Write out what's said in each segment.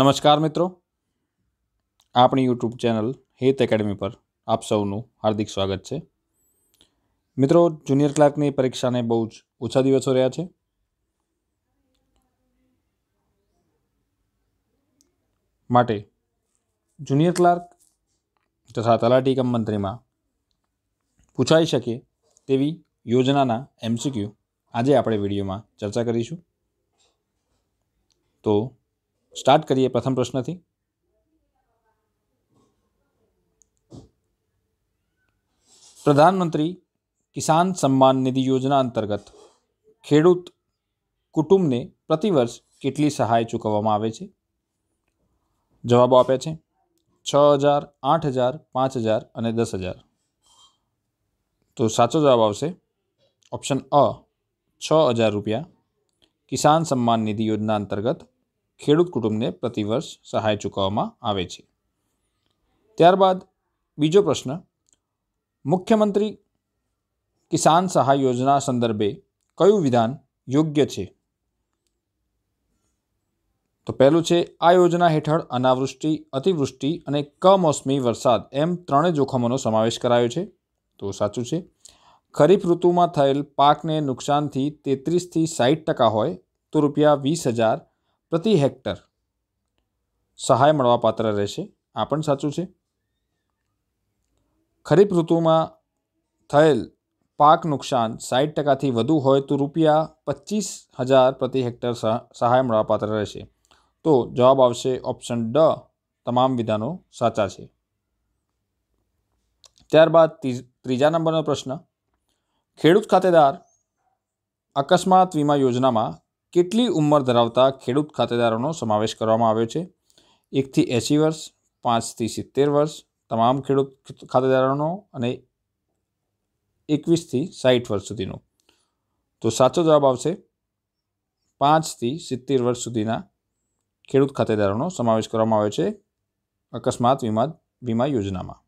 નમસ્કાર મિત્રો આપણી યુટ્યુબ ચેનલ હેત એકેડમી પર આપ સૌનું હાર્દિક સ્વાગત છે મિત્રો જુનિયર ક્લાર્કની પરીક્ષાને બહુ જ ઓછા દિવસો રહ્યા છે માટે જુનિયર ક્લાર્ક તથા તલાટી કમ મંત્રીમાં પૂછાઈ શકે તેવી યોજનાના એમસીક્યુ આજે આપણે વિડીયોમાં ચર્ચા કરીશું તો સ્ટાર્ટ કરીએ પ્રથમ પ્રશ્નથી પ્રધાનમંત્રી કિસાન સન્માન નિધિ યોજના અંતર્ગત ખેડૂત કુટુંબને પ્રતિવર્ષ કેટલી સહાય ચૂકવવામાં આવે છે જવાબો આપે છે છ હજાર આઠ હજાર પાંચ હજાર અને દસ હજાર તો સાચો જવાબ આવશે ઓપ્શન અ છ હજાર રૂપિયા કિસાન સન્માન નિધિ યોજના અંતર્ગત ખેડૂત કુટુંબને પ્રતિવર્ષ સહાય ચૂકવવામાં આવે છે ત્યારબાદ બીજો પ્રશ્ન મુખ્યમંત્રી કિસાન સહાય યોજના સંદર્ભે કયું વિધાન યોગ્ય છે તો પહેલું છે આ યોજના હેઠળ અનાવૃષ્ટિ અતિવૃષ્ટિ અને કમોસમી વરસાદ એમ ત્રણેય જોખમોનો સમાવેશ કરાયો છે તો સાચું છે ખરીફ ઋતુમાં થયેલ પાકને નુકસાનથી તેત્રીસથી સાઠ ટકા હોય તો રૂપિયા વીસ હજાર પ્રતિ હેક્ટર સહાય મળવાપાત્ર રહેશે આ પણ સાચું છે ખરીફ ઋતુમાં થયેલ પાક નુકસાન સાઠ ટકાથી વધુ હોય તો રૂપિયા પચીસ હજાર પ્રતિ હેક્ટર સહાય મળવાપાત્ર રહેશે તો જવાબ આવશે ઓપ્શન ડ તમામ વિધાનો સાચા છે ત્યારબાદ ત્રીજા નંબરનો પ્રશ્ન ખેડૂત ખાતેદાર અકસ્માત વીમા યોજનામાં કેટલી ઉંમર ધરાવતા ખેડૂત ખાતેદારોનો સમાવેશ કરવામાં આવ્યો છે એકથી એંસી વર્ષ પાંચથી સિત્તેર વર્ષ તમામ ખેડૂત ખાતેદારોનો અને એકવીસથી સાહીઠ વર્ષ સુધીનો તો સાચો જવાબ આવશે પાંચથી સિત્તેર વર્ષ સુધીના ખેડૂત ખાતેદારોનો સમાવેશ કરવામાં આવ્યો છે અકસ્માત વીમા વીમા યોજનામાં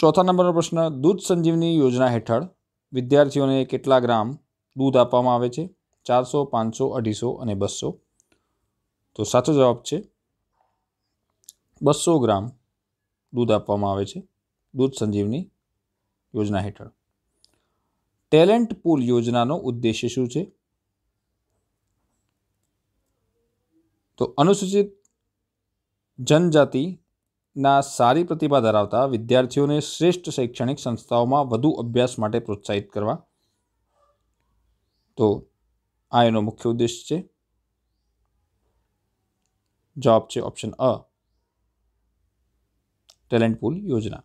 ચોથા નંબરનો પ્રશ્ન દૂધ સંજીવની યોજના હેઠળ વિદ્યાર્થીઓને કેટલા ગ્રામ દૂધ આપવામાં આવે છે ચારસો પાંચસો અઢીસો અને બસો તો સાચો જવાબ છે બસો ગ્રામ દૂધ આપવામાં આવે છે દૂધ સંજીવની યોજના હેઠળ ટેલેન્ટ પુલ યોજનાનો ઉદ્દેશ્ય શું છે તો અનુસૂચિત જનજાતિ ના સારી પ્રતિભા ધરાવતા વિદ્યાર્થીઓને શ્રેષ્ઠ શૈક્ષણિક સંસ્થાઓમાં વધુ અભ્યાસ માટે પ્રોત્સાહિત કરવા તો આ એનો મુખ્ય ઉદ્દેશ છે જવાબ છે ઓપ્શન અ ટેલેન્ટ પુલ યોજના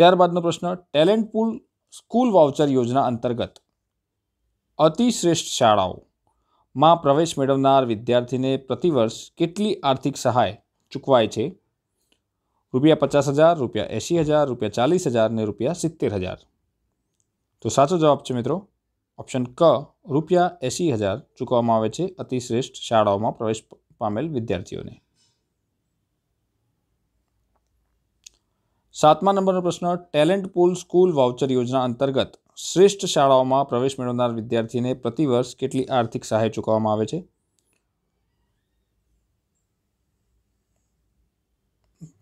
ત્યારબાદનો પ્રશ્ન ટેલેન્ટ પુલ સ્કૂલ વાઉચર યોજના અંતર્ગત અતિશ્રેષ્ઠ શાળાઓમાં પ્રવેશ મેળવનાર વિદ્યાર્થીને પ્રતિવર્ષ કેટલી આર્થિક સહાય ચૂકવાય છે રૂપિયા પચાસ હજાર રૂપિયા એંશી હજાર રૂપિયા ચાલીસ હજાર ને રૂપિયા સિત્તેર હજાર તો સાચો જવાબ છે મિત્રો ઓપ્શન ક રૂપિયા એંશી હજાર ચૂકવવામાં આવે છે અતિશ્રેષ્ઠ શાળાઓમાં પ્રવેશ પામેલ વિદ્યાર્થીઓને સાતમા નંબરનો પ્રશ્ન ટેલેન્ટ પુલ સ્કૂલ વાઉચર યોજના અંતર્ગત શ્રેષ્ઠ શાળાઓમાં પ્રવેશ મેળવનાર વિદ્યાર્થીને પ્રતિવર્ષ કેટલી આર્થિક સહાય ચૂકવવામાં આવે છે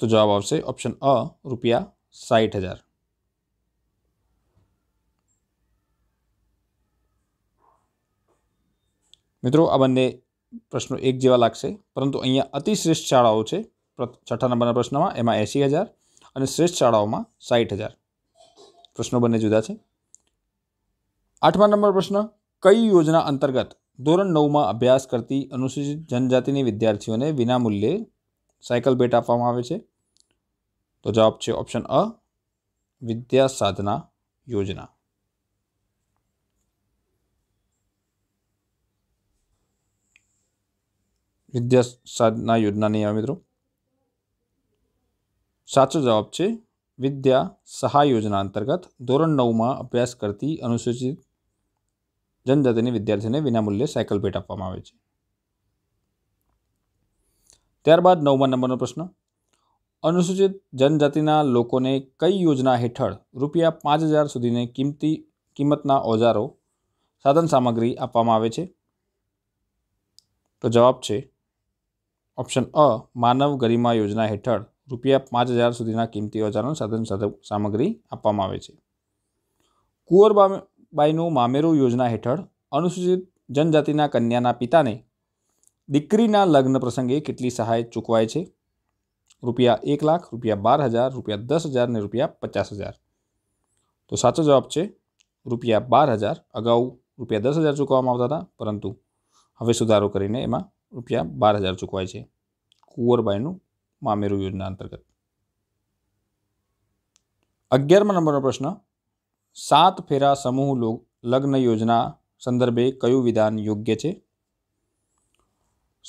તો જવાબ આવશે ઓપ્શન અ રૂપિયા સાઠ હજાર મિત્રો આ બંને પ્રશ્નો એક જેવા લાગશે પરંતુ અહીંયા અતિશ્રેષ્ઠ શાળાઓ છે છઠ્ઠા નંબરના પ્રશ્નમાં એમાં એંસી હજાર અને શ્રેષ્ઠ શાળાઓમાં સાઠ હજાર પ્રશ્નો બંને જુદા છે આઠમા નંબર પ્રશ્ન કઈ યોજના અંતર્ગત ધોરણ નવમાં અભ્યાસ કરતી અનુસૂચિત જનજાતિની વિદ્યાર્થીઓને વિનામૂલ્યે સાયકલ ભેટ આપવામાં આવે છે તો જવાબ છે ઓપ્શન અ વિદ્યા સાધના યોજના વિદ્યા સાધના યોજનાની આવે મિત્રો સાચો જવાબ છે વિદ્યા સહાય યોજના અંતર્ગત ધોરણ નવમાં અભ્યાસ કરતી અનુસૂચિત જનજાતિની વિદ્યાર્થીને વિનામૂલ્યે સાયકલ ભેટ આપવામાં આવે છે ત્યારબાદ નવમા નંબરનો પ્રશ્ન અનુસૂચિત જનજાતિના લોકોને કઈ યોજના હેઠળ રૂપિયા પાંચ હજાર સુધીની કિંમતી કિંમતના ઓજારો સાધન સામગ્રી આપવામાં આવે છે તો જવાબ છે ઓપ્શન અ માનવ ગરિમા યોજના હેઠળ રૂપિયા પાંચ હજાર સુધીના કિંમતી ઓજારો સાધન સામગ્રી આપવામાં આવે છે બાઈનું મામેરું યોજના હેઠળ અનુસૂચિત જનજાતિના કન્યાના પિતાને દીકરીના લગ્ન પ્રસંગે કેટલી સહાય ચૂકવાય છે રૂપિયા એક લાખ રૂપિયા બાર હજાર રૂપિયા દસ હજાર ને રૂપિયા પચાસ હજાર તો સાચો જવાબ છે રૂપિયા બાર હજાર અગાઉ રૂપિયા દસ હજાર ચૂકવવામાં આવતા હતા પરંતુ હવે સુધારો કરીને એમાં રૂપિયા બાર હજાર ચૂકવાય છે કુંવરબાઈનું મામેરુ યોજના અંતર્ગત અગિયારમા નંબરનો પ્રશ્ન સાત ફેરા સમૂહ લગ્ન યોજના સંદર્ભે કયું વિધાન યોગ્ય છે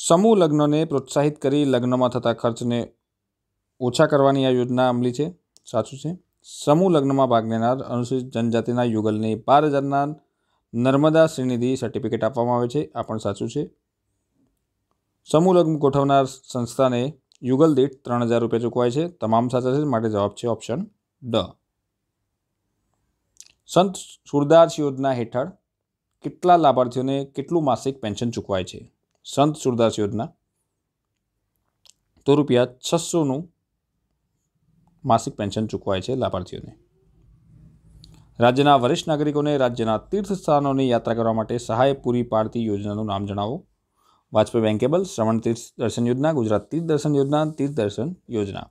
સમૂહ લગ્નને પ્રોત્સાહિત કરી લગ્નમાં થતા ખર્ચને ઓછા કરવાની આ યોજના અમલી છે સાચું છે સમૂહ લગ્નમાં ભાગ લેનાર અનુસૂચિત જનજાતિના યુગલને બાર હજારના નર્મદા શ્રીનિધિ સર્ટિફિકેટ આપવામાં આવે છે આ પણ સાચું છે સમૂહ લગ્ન ગોઠવનાર સંસ્થાને યુગલ દીઠ ત્રણ હજાર રૂપિયા ચૂકવાય છે તમામ સાચા છે માટે જવાબ છે ઓપ્શન ડ સંત સુરદાસ યોજના હેઠળ કેટલા લાભાર્થીઓને કેટલું માસિક પેન્શન ચૂકવાય છે સંત સુરદાસ યોજના તો રૂપિયા છસોનું માસિક પેન્શન ચૂકવાય છે લાભાર્થીઓને રાજ્યના વરિષ્ઠ નાગરિકોને રાજ્યના તીર્થ સ્થાનોની યાત્રા કરવા માટે સહાય પૂરી પાડતી યોજનાનું નામ જણાવો વાજપેયી બેન્કેબલ શ્રવણ તીર્થ દર્શન યોજના ગુજરાત તીર્થ દર્શન યોજના તીર્થ દર્શન યોજના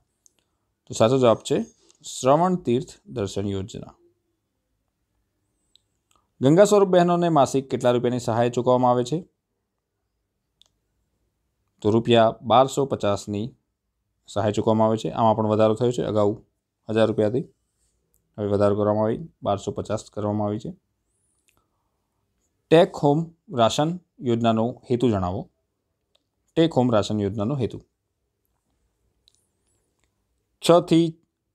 તો સાચો જવાબ છે શ્રવણ તીર્થ દર્શન યોજના ગંગા સ્વરૂપ બહેનોને માસિક કેટલા રૂપિયાની સહાય ચૂકવવામાં આવે છે તો રૂપિયા બારસો પચાસની સહાય ચૂકવામાં આવે છે આમાં પણ વધારો થયો છે અગાઉ હજાર રૂપિયાથી હવે વધારો કરવામાં આવી બારસો પચાસ કરવામાં આવી છે ટેક હોમ રાશન યોજનાનો હેતુ જણાવો ટેક હોમ રાશન યોજનાનો હેતુ છથી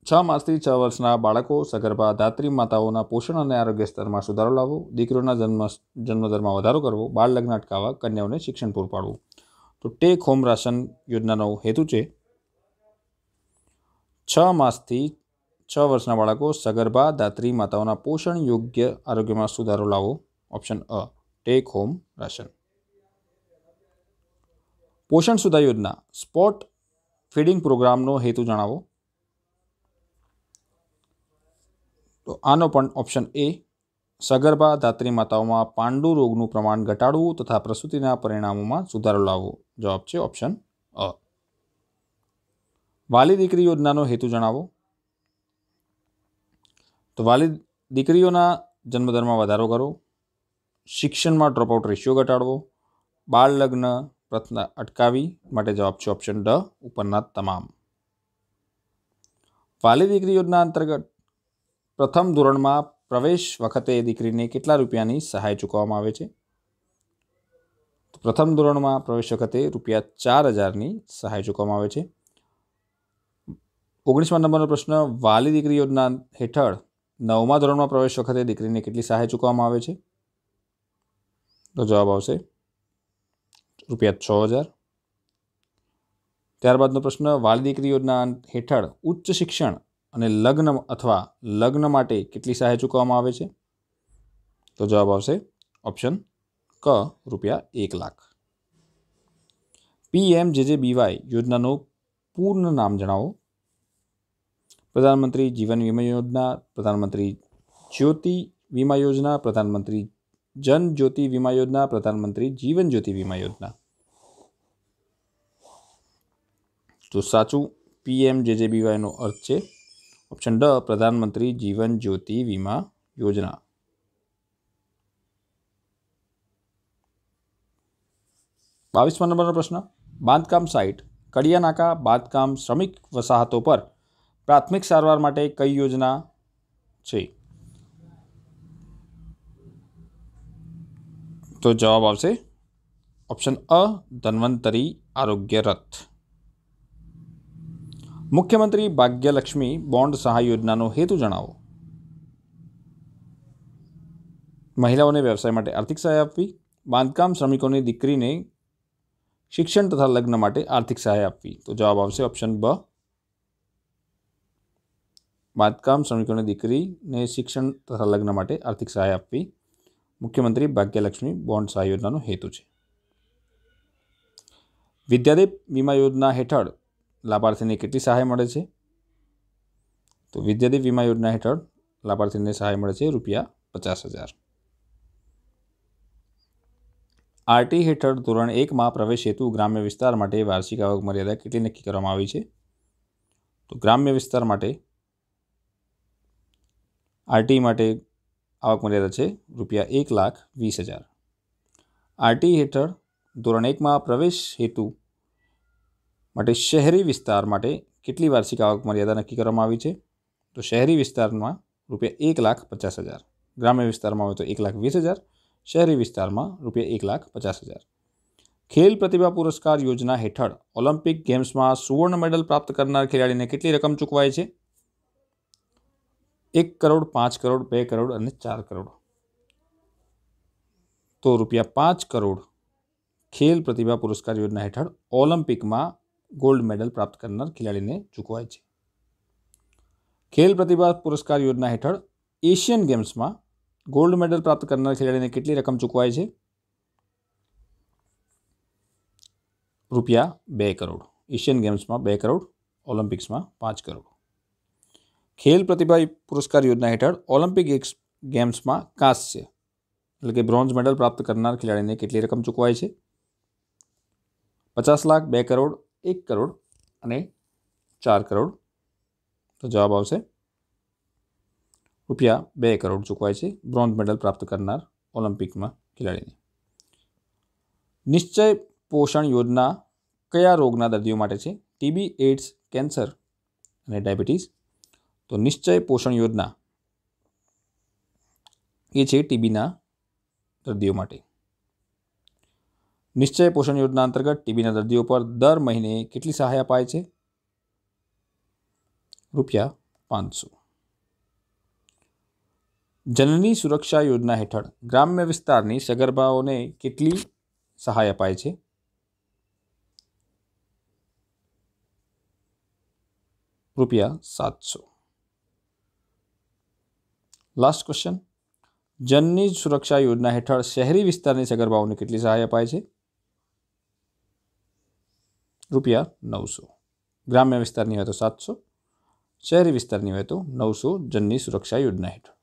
છ માસથી છ વર્ષના બાળકો સગર્ભા ધાત્રી માતાઓના પોષણ અને આરોગ્ય સ્તરમાં સુધારો લાવવો દીકરીઓના જન્મ જન્મદરમાં વધારો કરવો બાળ લગ્ન અટકાવવા કન્યાઓને શિક્ષણ પૂરું પાડવું તો ટેક હોમ રાશન યોજનાનો હેતુ છે છ માસથી છ વર્ષના બાળકો સગર્ભા દાત્રી માતાઓના પોષણ યોગ્ય આરોગ્યમાં સુધારો લાવો option A take home ration પોષણ સુધા યોજના સ્પોટ ફીડિંગ પ્રોગ્રામનો હેતુ જણાવો તો આનો પણ ઓપ્શન એ સગર્ભા ધાત્રી માતાઓમાં પાંડુ રોગનું પ્રમાણ ઘટાડવું તથા પ્રસૂતિના પરિણામોમાં સુધારો લાવવો જવાબ છે ઓપ્શન અ વાલી દીકરી યોજનાનો હેતુ જણાવો તો વાલી દીકરીઓના જન્મદરમાં વધારો કરો શિક્ષણમાં ડ્રોપઆઉટ રેશિયો ઘટાડવો બાળ લગ્ન પ્રથના અટકાવી માટે જવાબ છે ઓપ્શન ડ ઉપરના તમામ વાલી દીકરી યોજના અંતર્ગત પ્રથમ ધોરણમાં પ્રવેશ વખતે દીકરીને કેટલા રૂપિયાની સહાય ચૂકવવામાં આવે છે પ્રથમ ધોરણમાં પ્રવેશ વખતે રૂપિયા ચાર હજારની સહાય ચૂકવવામાં આવે છે ઓગણીસમા નંબરનો પ્રશ્ન વાલી દીકરી યોજના હેઠળ નવમા ધોરણમાં પ્રવેશ વખતે દીકરીને કેટલી સહાય ચૂકવવામાં આવે છે તો જવાબ આવશે રૂપિયા છ હજાર ત્યારબાદનો પ્રશ્ન વાલી દીકરી યોજના હેઠળ ઉચ્ચ શિક્ષણ અને લગ્ન અથવા લગ્ન માટે કેટલી સહાય ચૂકવવામાં આવે છે તો જવાબ આવશે ઓપ્શન ક રૂપિયા એક લાખ પીએમ જે જે બીવાય યોજનાનું પૂર્ણ નામ જણાવો પ્રધાનમંત્રી જીવન વીમા યોજના પ્રધાનમંત્રી જ્યોતિ વીમા યોજના પ્રધાનમંત્રી જન જ્યોતિ વીમા યોજના પ્રધાનમંત્રી જીવન જ્યોતિ વીમા યોજના તો સાચું પીએમ જેજેબીવાયનો અર્થ છે ઓપ્શન ડ પ્રધાનમંત્રી જીવન જ્યોતિ વીમા યોજના બાવીસમા નંબરનો પ્રશ્ન બાંધકામ સાઇટ કડિયાનાકા બાંધકામ શ્રમિક વસાહતો પર પ્રાથમિક સારવાર માટે કઈ યોજના છે તો જવાબ આવશે ઓપ્શન અ ધન્વંતરી આરોગ્ય રથ મુખ્યમંત્રી ભાગ્યલક્ષ્મી બોન્ડ સહાય યોજનાનો હેતુ જણાવો મહિલાઓને વ્યવસાય માટે આર્થિક સહાય આપવી બાંધકામ શ્રમિકોની દીકરીને શિક્ષણ તથા લગ્ન માટે આર્થિક સહાય આપવી તો જવાબ આવશે ઓપ્શન બ બાંધકામ શ્રમિકોની દીકરીને શિક્ષણ તથા લગ્ન માટે આર્થિક સહાય આપવી મુખ્યમંત્રી ભાગ્યલક્ષ્મી બોન્ડ સહાય યોજનાનો હેતુ છે વિદ્યાદેવ વીમા યોજના હેઠળ લાભાર્થીને કેટલી સહાય મળે છે તો વિદ્યાર્થી વીમા યોજના હેઠળ લાભાર્થીને સહાય મળે છે રૂપિયા પચાસ હજાર આરટી હેઠળ ધોરણ એકમાં પ્રવેશ હેતુ ગ્રામ્ય વિસ્તાર માટે વાર્ષિક આવક મર્યાદા કેટલી નક્કી કરવામાં આવી છે તો ગ્રામ્ય વિસ્તાર માટે આરટી માટે આવક મર્યાદા છે રૂપિયા એક લાખ વીસ હજાર આરટી હેઠળ ધોરણ એકમાં પ્રવેશ હેતુ માટે શહેરી વિસ્તાર માટે કેટલી વાર્ષિક આવક મર્યાદા નક્કી કરવામાં આવી છે તો શહેરી વિસ્તારમાં રૂપિયા એક લાખ પચાસ હજાર ગ્રામ્ય વિસ્તારમાં હોય તો એક લાખ વીસ હજાર શહેરી વિસ્તારમાં રૂપિયા એક લાખ પચાસ હજાર ખેલ પ્રતિભા પુરસ્કાર યોજના હેઠળ ઓલિમ્પિક ગેમ્સમાં સુવર્ણ મેડલ પ્રાપ્ત કરનાર ખેલાડીને કેટલી રકમ ચૂકવાય છે એક કરોડ પાંચ કરોડ બે કરોડ અને ચાર કરોડ તો રૂપિયા પાંચ કરોડ ખેલ પ્રતિભા પુરસ્કાર યોજના હેઠળ ઓલિમ્પિકમાં ગોલ્ડ મેડલ પ્રાપ્ત કરનાર ખેલાડીને ચૂકવાય છે ખેલ પ્રતિભા પુરસ્કાર યોજના હેઠળ એશિયન ગેમ્સમાં ગોલ્ડ મેડલ પ્રાપ્ત કરનાર ખેલાડીને કેટલી રકમ ચૂકવાય છે રૂપિયા બે કરોડ એશિયન ગેમ્સમાં બે કરોડ ઓલિમ્પિક્સમાં પાંચ કરોડ ખેલ પ્રતિભા પુરસ્કાર યોજના હેઠળ ઓલિમ્પિક ગેમ્સમાં કાંસ્ય એટલે કે બ્રોન્ઝ મેડલ પ્રાપ્ત કરનાર ખેલાડીને કેટલી રકમ ચૂકવાય છે પચાસ લાખ બે કરોડ એક કરોડ અને ચાર કરોડ તો જવાબ આવશે રૂપિયા બે કરોડ ચૂકવાય છે બ્રોન્ઝ મેડલ પ્રાપ્ત કરનાર ઓલિમ્પિકમાં ખેલાડીને નિશ્ચય પોષણ યોજના કયા રોગના દર્દીઓ માટે છે ટીબી એડ્સ કેન્સર અને ડાયાબિટીસ તો નિશ્ચય પોષણ યોજના એ છે ટીબીના દર્દીઓ માટે નિશ્ચય પોષણ યોજના અંતર્ગત ટીબીના દર્દીઓ પર દર મહિને કેટલી સહાય અપાય છે રૂપિયા પાંચસો જનની સુરક્ષા યોજના હેઠળ ગ્રામ્ય વિસ્તારની સગર્ભાઓને કેટલી સહાય અપાય છે રૂપિયા સાતસો લાસ્ટ ક્વેશ્ચન જનની સુરક્ષા યોજના હેઠળ શહેરી વિસ્તારની સગર્ભાઓને કેટલી સહાય અપાય છે રૂપિયા નવસો ગ્રામ્ય વિસ્તારની હોય તો સાતસો શહેરી વિસ્તારની હોય તો નવસો જનની સુરક્ષા યોજના હેઠળ